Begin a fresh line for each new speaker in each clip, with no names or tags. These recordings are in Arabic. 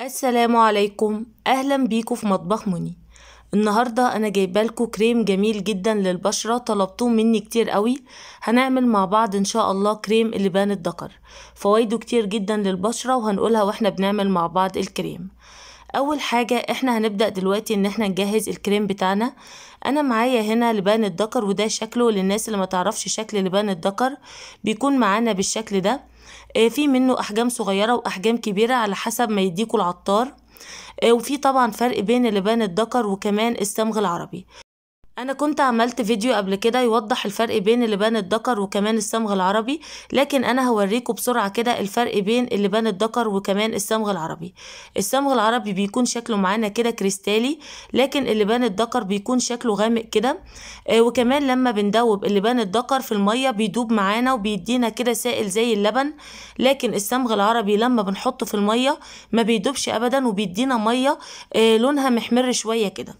السلام عليكم اهلا بيكم في مطبخ مني النهاردة انا جايبالكوا كريم جميل جدا للبشرة طلبتوه مني كتير قوي هنعمل مع بعض ان شاء الله كريم اللبان الدكر فوائده كتير جدا للبشرة وهنقولها واحنا بنعمل مع بعض الكريم اول حاجة احنا هنبدأ دلوقتي ان احنا نجهز الكريم بتاعنا انا معايا هنا لبان الدكر وده شكله للناس اللي ما تعرفش شكل لبان الدكر بيكون معانا بالشكل ده آه، في منه أحجام صغيرة وأحجام كبيرة على حسب ما يديكوا العطار آه، وفي طبعا فرق بين لبان الدكر وكمان الصمغ العربي انا كنت عملت فيديو قبل كده يوضح الفرق بين اللبان الدكر وكمان الصمغ العربي لكن انا هوريكم بسرعه كده الفرق بين اللبان الدكر وكمان الصمغ العربي الصمغ العربي بيكون شكله معانا كده كريستالي لكن اللبان الدكر بيكون شكله غامق كده آه وكمان لما بندوب اللبان الدكر في الميه بيدوب معانا وبيدينا كده سائل زي اللبن لكن الصمغ العربي لما بنحطه في الميه ما بيدوبش ابدا وبيدينا ميه آه لونها محمر شويه كده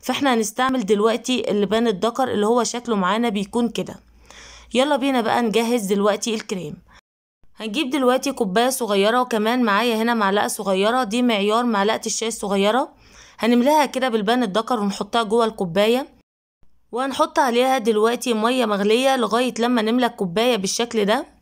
فاحنا هنستعمل دلوقتي اللبان الدكر اللي هو شكله معانا بيكون كده يلا بينا بقى نجهز دلوقتي الكريم هنجيب دلوقتي كوباية صغيرة وكمان معايا هنا معلقة صغيرة دي معيار معلقة الشاي الصغيرة هنملاها كده بالبان الدكر ونحطها جوه الكوباية وهنحط عليها دلوقتي مية مغلية لغاية لما نملى الكوباية بالشكل ده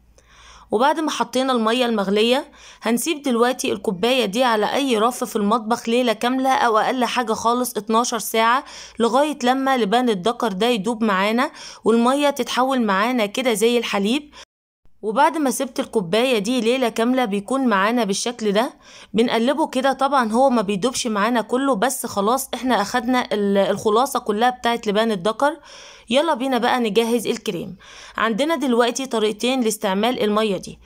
وبعد ما حطينا المية المغلية هنسيب دلوقتي الكوباية دي على أي رف في المطبخ ليلة كاملة أو أقل حاجة خالص 12 ساعة لغاية لما لبان الدكر ده يدوب معانا والمية تتحول معانا كده زي الحليب وبعد ما سبت الكوباية دي ليلة كاملة بيكون معانا بالشكل ده بنقلبه كده طبعا هو ما بيدوبش معانا كله بس خلاص احنا اخدنا الخلاصة كلها بتاعت لبان الدكر يلا بينا بقى نجهز الكريم عندنا دلوقتي طريقتين لاستعمال المية دي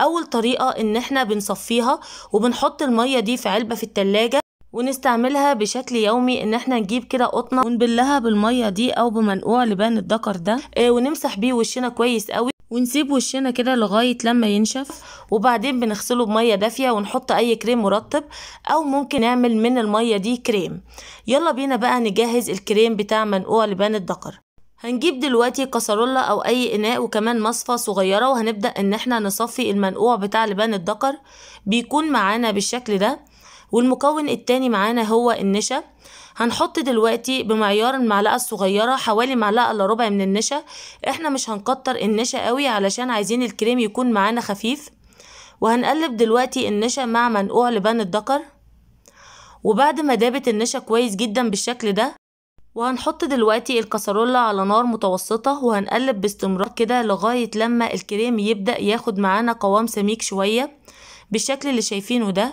اول طريقة ان احنا بنصفيها وبنحط المية دي في علبة في التلاجة ونستعملها بشكل يومي ان احنا نجيب كده قطنه ونبلها بالميه دي او بمنقوع لبان الدكر ده آه، ونمسح بيه وشنا كويس قوي ونسيب وشنا كده لغاية لما ينشف وبعدين بنغسله بمية دافية ونحط أي كريم مرطب أو ممكن نعمل من المية دي كريم يلا بينا بقى نجهز الكريم بتاع منقوع لبان الدقر هنجيب دلوقتي كسرولة أو أي إناء وكمان مصفى صغيرة وهنبدأ إن احنا نصفي المنقوع بتاع لبان الدقر بيكون معانا بالشكل ده والمكون التاني معانا هو النشا هنحط دلوقتي بمعيار المعلقة الصغيرة حوالي معلقة الا ربع من النشا احنا مش هنكتر النشا قوي علشان عايزين الكريم يكون معانا خفيف وهنقلب دلوقتي النشا مع منقوع لبان الدكر وبعد ما دابت النشا كويس جدا بالشكل ده وهنحط دلوقتي الكسرولة على نار متوسطة وهنقلب باستمرار كده لغاية لما الكريم يبدأ ياخد معانا قوام سميك شوية بالشكل اللي شايفينه ده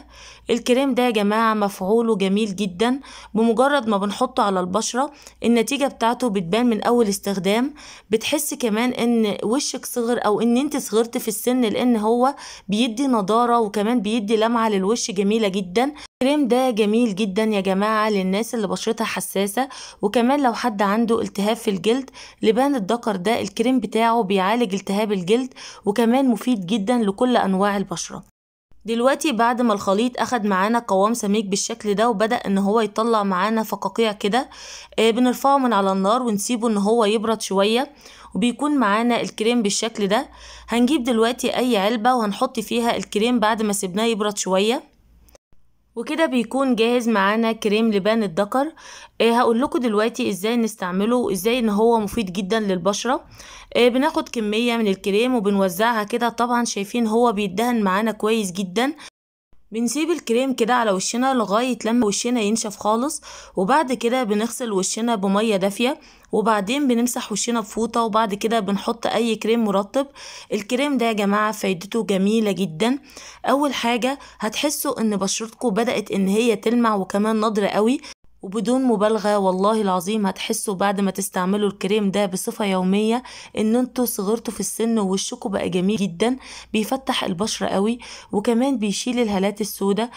الكريم ده يا جماعة مفعوله جميل جدا بمجرد ما بنحطه على البشرة النتيجة بتاعته بتبان من أول استخدام بتحس كمان إن وشك صغر أو إن أنت صغرت في السن لأن هو بيدي نضارة وكمان بيدي لمعة للوش جميلة جدا الكريم ده جميل جدا يا جماعة للناس اللي بشرتها حساسة وكمان لو حد عنده التهاب في الجلد لبان الدكر ده الكريم بتاعه بيعالج التهاب الجلد وكمان مفيد جدا لكل أنواع البشرة دلوقتي بعد ما الخليط اخد معانا قوام سميك بالشكل ده وبدأ ان هو يطلع معانا فقاقيع كده آه، بنرفعه من على النار ونسيبه ان هو يبرد شوية وبيكون معانا الكريم بالشكل ده هنجيب دلوقتي اي علبة وهنحط فيها الكريم بعد ما سيبناه يبرد شوية وكده بيكون جاهز معانا كريم لبان الذكر إيه هقول لكم دلوقتي ازاي نستعمله وازاي ان هو مفيد جدا للبشره إيه بناخد كميه من الكريم وبنوزعها كده طبعا شايفين هو بيدهن معانا كويس جدا بنسيب الكريم كده على وشنا لغاية لما وشنا ينشف خالص وبعد كده بنغسل وشنا بمية دافية وبعدين بنمسح وشنا بفوطة وبعد كده بنحط أي كريم مرطب الكريم ده يا جماعة فايدته جميلة جدا أول حاجة هتحسوا إن بشرتكم بدأت إن هي تلمع وكمان نضرة قوي وبدون مبالغة والله العظيم هتحسوا بعد ما تستعملوا الكريم ده بصفة يومية ان انتوا صغرتوا في السن ووشكوا بقى جميل جدا بيفتح البشرة قوي وكمان بيشيل الهالات السوداء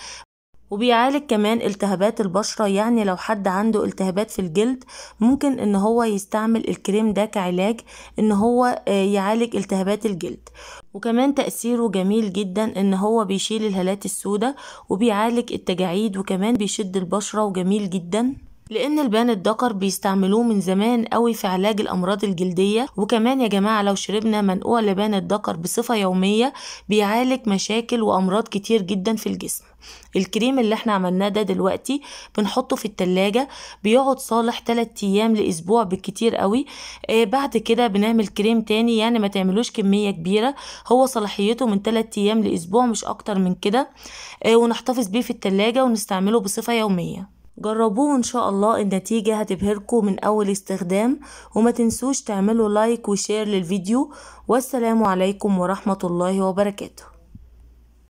وبيعالج كمان التهابات البشرة يعني لو حد عنده التهابات في الجلد ممكن ان هو يستعمل الكريم ده كعلاج ان هو آه، يعالج التهابات الجلد وكمان تأثيره جميل جدا ان هو بيشيل الهالات السودة وبيعالج التجاعيد وكمان بيشد البشرة وجميل جدا لأن البان الدكر بيستعملوه من زمان قوي في علاج الأمراض الجلدية وكمان يا جماعة لو شربنا منقوع لبان الدكر بصفة يومية بيعالج مشاكل وأمراض كتير جدا في الجسم الكريم اللي احنا عملناه ده دلوقتي بنحطه في التلاجة بيقعد صالح 3 ايام لاسبوع بالكتير قوي آه بعد كده بنعمل كريم تاني يعني ما تعملوش كمية كبيرة هو صلاحيته من 3 ايام لاسبوع مش اكتر من كده آه ونحتفظ بيه في التلاجة ونستعمله بصفة يومية جربوه ان شاء الله النتيجة هتبهركم من اول استخدام وما تنسوش تعملوا لايك وشير للفيديو والسلام عليكم ورحمة الله وبركاته